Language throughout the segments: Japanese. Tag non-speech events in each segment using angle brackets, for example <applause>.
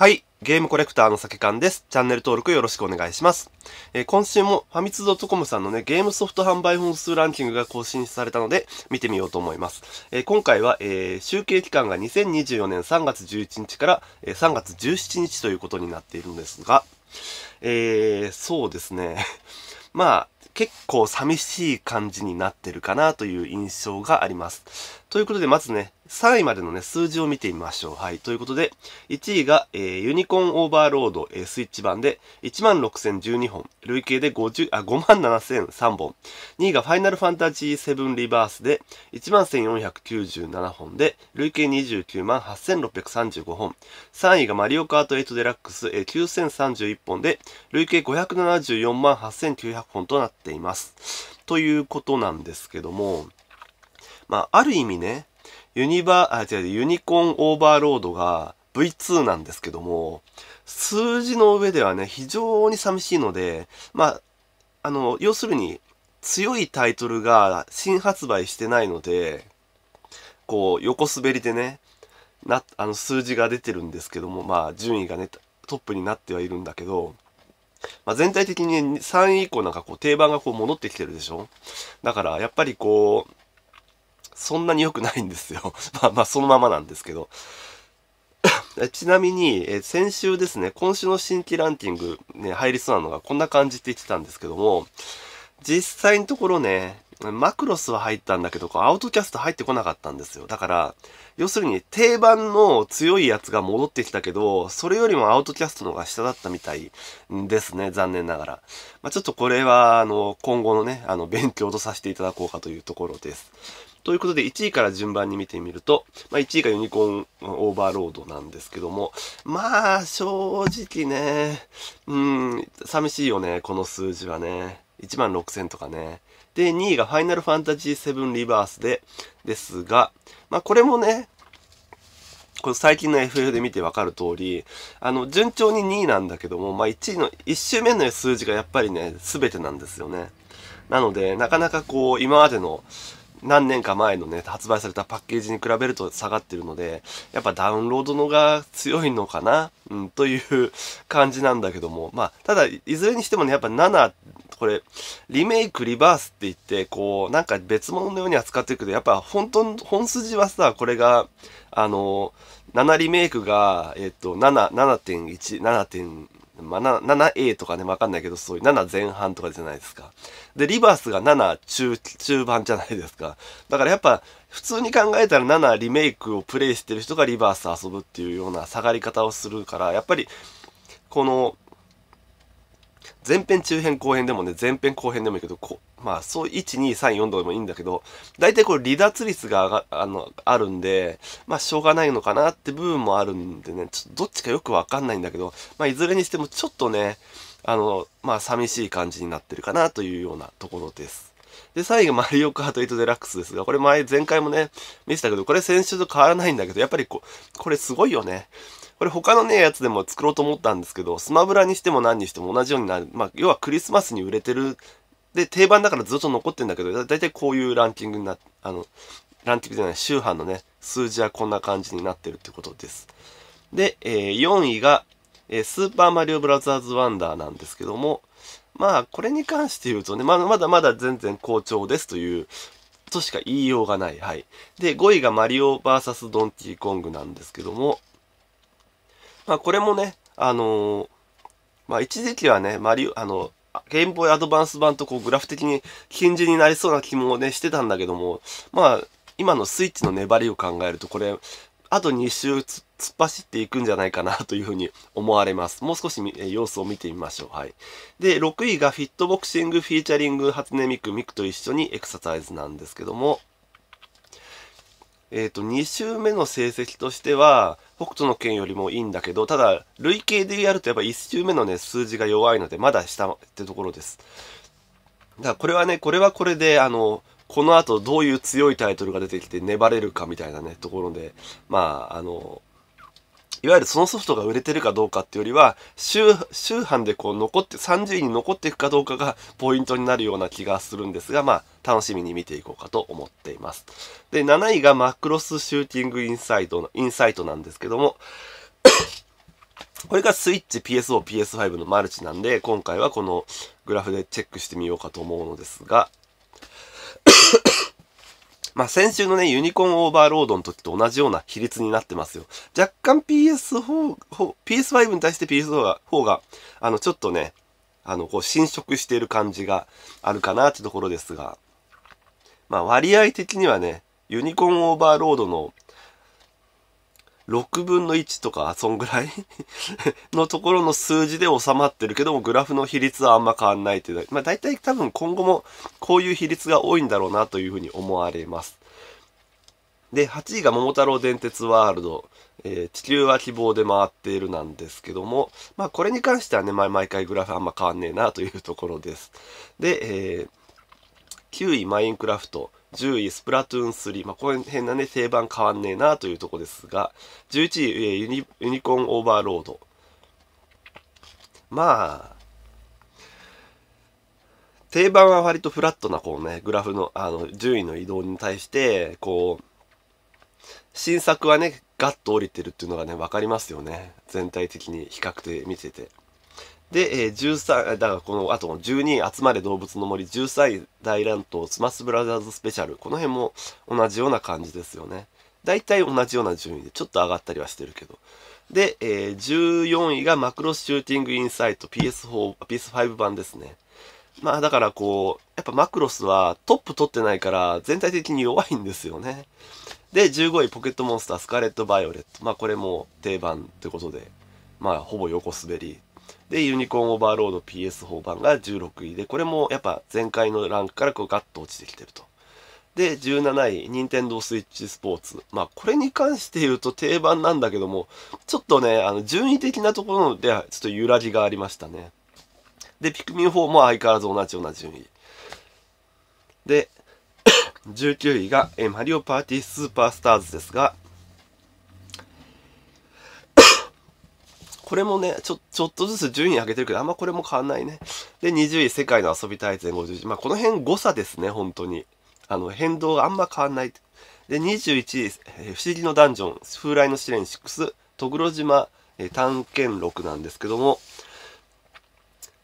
はい。ゲームコレクターの酒缶です。チャンネル登録よろしくお願いします。えー、今週もファミツートコムさんのね、ゲームソフト販売本数ランキングが更新されたので、見てみようと思います。えー、今回は、えー、集計期間が2024年3月11日から、え3月17日ということになっているんですが、えそうですね。<laughs> まあ、結構寂しい感じになってるかなという印象があります。ということで、まずね、3位までのね、数字を見てみましょう。はい。ということで、1位が、えー、ユニコーンオーバーロード、えー、スイッチ版で、16,012本、累計で50、あ、57,003本。2位がファイナルファンタジー7リバースで、11,497本で、累計298,635本。3位がマリオカート8デラックス、えー、9,031本で、累計574,8900本となっています。ということなんですけども、まあ、ある意味ね、ユニバー、あ、違う、ユニコーンオーバーロードが V2 なんですけども、数字の上ではね、非常に寂しいので、まあ、あの、要するに、強いタイトルが新発売してないので、こう、横滑りでね、な、あの、数字が出てるんですけども、まあ、順位がね、トップになってはいるんだけど、まあ、全体的に3位以降なんかこう定番がこう戻ってきてるでしょだからやっぱりこうそんなに良くないんですよ。<laughs> まあまあ、そのままなんですけど。<coughs> ちなみに、え先週ですね、今週の新規ランキング、ね、入りそうなのがこんな感じって言ってたんですけども、実際のところね、マクロスは入ったんだけど、アウトキャスト入ってこなかったんですよ。だから、要するに定番の強いやつが戻ってきたけど、それよりもアウトキャストの方が下だったみたいですね、残念ながら。まあ、ちょっとこれは、あの、今後のね、あの、勉強とさせていただこうかというところです。ということで、1位から順番に見てみると、まあ、1位がユニコーンオーバーロードなんですけども、まあ、正直ね、うん、寂しいよね、この数字はね。1万6000とかね。で、2位がファイナルファンタジー7リバースで、ですが、まあ、これもね、この最近の FF で見てわかる通り、あの、順調に2位なんだけども、まあ、1位の、1周目の数字がやっぱりね、全てなんですよね。なので、なかなかこう、今までの、何年か前のね、発売されたパッケージに比べると下がってるので、やっぱダウンロードのが強いのかな、うん、という感じなんだけども、まあ、ただ、いずれにしてもね、やっぱ7、これ、リメイク、リバースって言って、こう、なんか別物のように扱っていくけど、やっぱ本当、本筋はさ、これが、あの、7リメイクが、えっと、7、7.1、7.1、まあ、7A とかね、わかんないけど、そういう7前半とかじゃないですか。で、リバースが7中、中盤じゃないですか。だからやっぱ、普通に考えたら7リメイクをプレイしてる人がリバース遊ぶっていうような下がり方をするから、やっぱり、この前編中編後編でもね前編後編でもいいけどこまあそう1234度でもいいんだけど大体これ離脱率があのあるんでまあしょうがないのかなって部分もあるんでねちょどっちかよくわかんないんだけど、まあ、いずれにしてもちょっとねあのまあ寂しい感じになってるかなというようなところです。で、最後、マリオカート8デラックスですが、これ前、前回もね、見せたけど、これ先週と変わらないんだけど、やっぱりこ、これすごいよね。これ他のね、やつでも作ろうと思ったんですけど、スマブラにしても何にしても同じようになる。まあ、要はクリスマスに売れてる。で、定番だからずっと残ってんだけど、だだいたいこういうランキングにな、あの、ランキングじゃない、周波のね、数字はこんな感じになってるってことです。で、えー、4位が、えー、スーパーマリオブラザーズワンダーなんですけども、まあ、これに関して言うとね、まあ、まだまだ全然好調ですという、としか言いようがない。はい。で、5位がマリオ VS ドンキーコングなんですけども、まあ、これもね、あのー、まあ、一時期はね、マリオ、あの、ゲームボーイアドバンス版とこうグラフ的に近似になりそうな気もね、してたんだけども、まあ、今のスイッチの粘りを考えると、これ、あと2周突っ走っていくんじゃないかなというふうに思われます。もう少し様子を見てみましょう。はい。で、6位がフィットボクシングフィーチャリング初音ミクミクと一緒にエクササイズなんですけども、えっ、ー、と、2周目の成績としては、北斗の県よりもいいんだけど、ただ、累計でやるとやっぱ1周目のね、数字が弱いので、まだ下ってところです。だからこれはね、これはこれで、あの、この後どういう強いタイトルが出てきて粘れるかみたいなね、ところで、まあ、あの、いわゆるそのソフトが売れてるかどうかっていうよりは、週、週半でこう残って、30位に残っていくかどうかがポイントになるような気がするんですが、まあ、楽しみに見ていこうかと思っています。で、7位がマクロスシューティングインサイトの、インサイトなんですけども、これがスイッチ PSO、PS5 のマルチなんで、今回はこのグラフでチェックしてみようかと思うのですがまあ、先週のね、ユニコーンオーバーロードの時と同じような比率になってますよ。若干 PS4、PS5 に対して PS4 が、が、あの、ちょっとね、あの、こう、侵食している感じがあるかなってところですが、まあ、割合的にはね、ユニコーンオーバーロードの6分の1とか、そんぐらい <laughs> のところの数字で収まってるけども、グラフの比率はあんま変わんないっていう。まあ大体多分今後もこういう比率が多いんだろうなというふうに思われます。で、8位が桃太郎電鉄ワールド、えー、地球は希望で回っているなんですけども、まあこれに関してはね、毎回グラフあんま変わんねえなというところです。で、えー9位マインクラフト10位スプラトゥーン3、まあ、この辺なね定番変わんねえなというとこですが11位、えユニユニコーンオーバーロードまあ定番は割とフラットなこうねグラフのあの順位の移動に対してこう新作はねガッと降りてるっていうのがね分かりますよね全体的に比較で見ててで、えー、13、だからこの後の12集まれ動物の森、13大乱闘、スマスブラザーズスペシャル。この辺も同じような感じですよね。大体同じような順位で、ちょっと上がったりはしてるけど。で、えー、14位がマクロシューティングインサイト PS4、PS5 版ですね。まあだからこう、やっぱマクロスはトップ取ってないから全体的に弱いんですよね。で、15位ポケットモンスタースカーレット・バイオレット。まあこれも定番ってことで、まあほぼ横滑りで、ユニコーンオーバーロード PS4 版が16位で、これもやっぱ前回のランクからこうガッと落ちてきてると。で、17位、任天堂スイッチスポーツ。まあ、これに関して言うと定番なんだけども、ちょっとね、あの、順位的なところではちょっと揺らぎがありましたね。で、ピクミン4も相変わらず同じような順位。で、19 <coughs> 位が、えマリオパーティースーパースターズですが、これもね、ちょ、ちょっとずつ順位上げてるけど、あんまこれも変わんないね。で、20位、世界の遊び大全51。まあ、この辺誤差ですね、本当に。あの、変動があんま変わんない。で、21位、えー、不思議のダンジョン、風来の試練6、トグ島、えー、探検録なんですけども、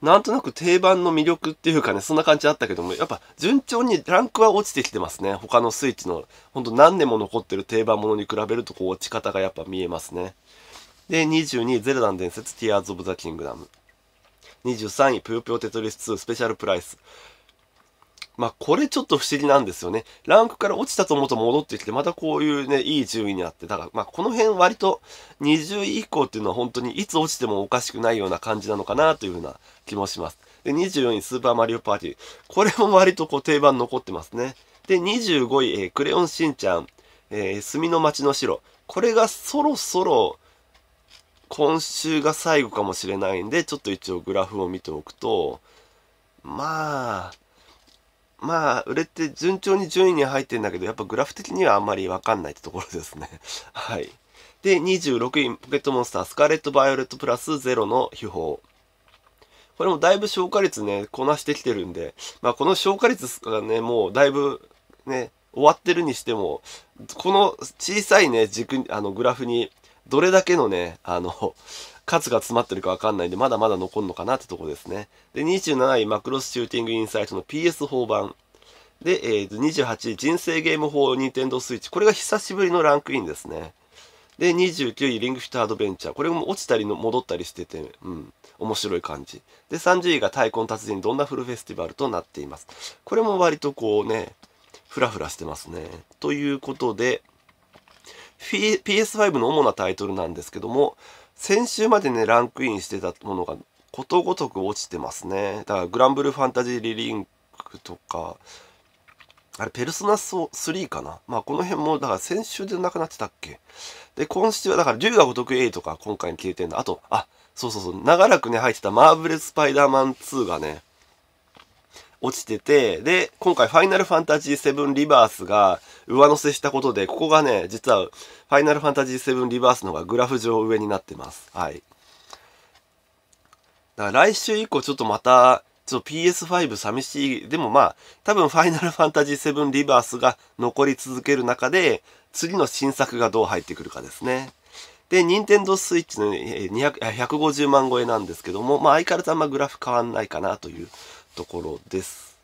なんとなく定番の魅力っていうかね、そんな感じだったけども、やっぱ順調にランクは落ちてきてますね。他のスイッチの、ほんと何年も残ってる定番ものに比べると、こう落ち方がやっぱ見えますね。で、22位、ゼルダの伝説、ティアーズ・オブ・ザ・キングダム。23位、ぷよぷよテトリス2、スペシャルプライス。まあ、これちょっと不思議なんですよね。ランクから落ちたと思うと戻ってきて、またこういうね、いい順位にあって、だから、まあ、この辺割と20位以降っていうのは本当にいつ落ちてもおかしくないような感じなのかなというふうな気もします。で、24位、スーパーマリオパーティー。これも割とこう定番残ってますね。で、25位、えー、クレヨンしんちゃん、えー、墨の町の城。これがそろそろ、今週が最後かもしれないんで、ちょっと一応グラフを見ておくと、まあ、まあ、売れて順調に順位に入ってんだけど、やっぱグラフ的にはあんまりわかんないってところですね。<laughs> はい。で、26位、ポケットモンスター、スカーレット・バイオレットプラスゼロの秘宝。これもだいぶ消化率ね、こなしてきてるんで、まあこの消化率がね、もうだいぶね、終わってるにしても、この小さいね、軸、あのグラフにどれだけのね、あの、<laughs> 数が詰まってるかわかんないんで、まだまだ残るのかなってとこですね。で、27位、マクロスシューティングインサイトの PS4 版。で、えー、28位、人生ゲーム法ニンテンドースイッチ。これが久しぶりのランクインですね。で、29位、リングフィットアドベンチャー。これも落ちたりの戻ったりしてて、うん、面白い感じ。で、30位が太鼓の達人、どんなフルフェスティバルとなっています。これも割とこうね、ふらふらしてますね。ということで、PS5 の主なタイトルなんですけども先週までねランクインしてたものがことごとく落ちてますねだからグランブルファンタジーリリンクとかあれ、ペルソナ3かなまあ、この辺も、だから先週でなくなってたっけで、今週は、だから、竜が如く A とか今回に消えてんだ。あと、あ、そうそうそう、長らくね、入ってたマーブレスパイダーマン2がね、落ちてて、で、今回ファイナルファンタジー7リバースが上乗せしたことで、ここがね、実はファイナルファンタジー7リバースの方がグラフ上上になってます。はい。だから来週以降ちょっとまた、ちょっと PS5 寂しい。でもまあ、多分ファイナルファンタジー7リバースが残り続ける中で、次の新作がどう入ってくるかですね。で、任天堂 switch の200 150万超えなんですけども、まあ相変わらずあんまグラフ変わんないかなというところです。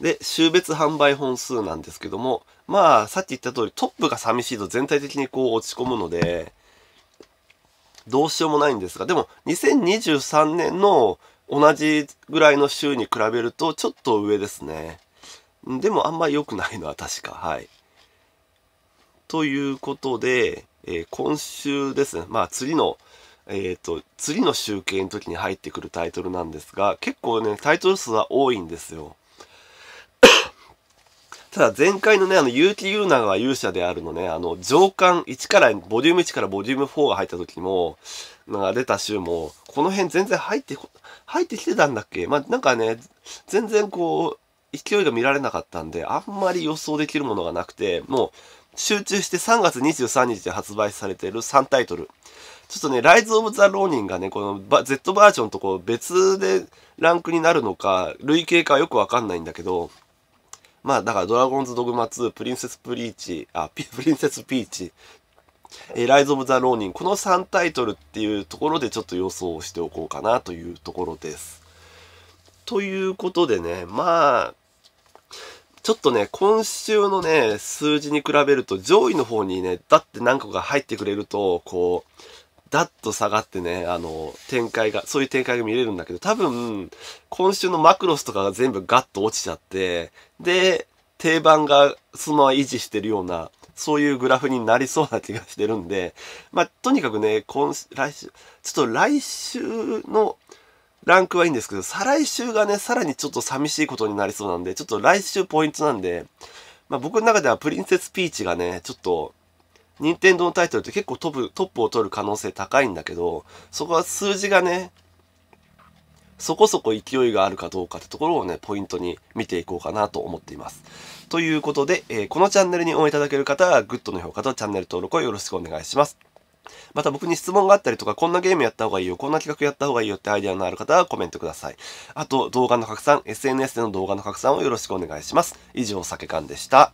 で、週別販売本数なんですけども、まあ、さっき言った通りトップが寂しいと全体的にこう落ち込むので、どうしようもないんですが、でも2023年の同じぐらいの週に比べるとちょっと上ですね。でもあんまり良くないのは確か。はい。ということで、えー、今週ですね、まあ次のえー、と、次の集計の時に入ってくるタイトルなんですが、結構ね、タイトル数は多いんですよ。<coughs> ただ前回のね、あの、結城優奈が勇者であるのね、あの、上巻1から、ボリューム1からボリューム4が入った時も、なんか出た週も、この辺全然入って、入ってきてたんだっけまあ、なんかね、全然こう、勢いが見られなかったんで、あんまり予想できるものがなくて、もう、集中して3月23日で発売されている3タイトル。ちょっとね、ライズ・オブ・ザ・ローニンがね、このバ Z バージョンとこう別でランクになるのか、累計かよくわかんないんだけど、まあだからドラゴンズ・ドグマ2、プリンセス・プリーチ、あ、プリンセス・ピーチ、えライズ・オブ・ザ・ローニン、この3タイトルっていうところでちょっと予想しておこうかなというところです。ということでね、まあ、ちょっとね、今週のね、数字に比べると上位の方にね、だって何個か入ってくれると、こう、ダッと下がってね、あの、展開が、そういう展開が見れるんだけど、多分、今週のマクロスとかが全部ガッと落ちちゃって、で、定番がそのまま維持してるような、そういうグラフになりそうな気がしてるんで、まあ、とにかくね、今週、来週、ちょっと来週のランクはいいんですけど、再来週がね、さらにちょっと寂しいことになりそうなんで、ちょっと来週ポイントなんで、まあ、僕の中ではプリンセスピーチがね、ちょっと、任天堂のタイトルって結構トップ、トップを取る可能性高いんだけど、そこは数字がね、そこそこ勢いがあるかどうかってところをね、ポイントに見ていこうかなと思っています。ということで、えー、このチャンネルに応援いただける方は、グッドの評価とチャンネル登録をよろしくお願いします。また僕に質問があったりとか、こんなゲームやった方がいいよ、こんな企画やった方がいいよってアイデアのある方はコメントください。あと、動画の拡散、SNS での動画の拡散をよろしくお願いします。以上、酒缶でした。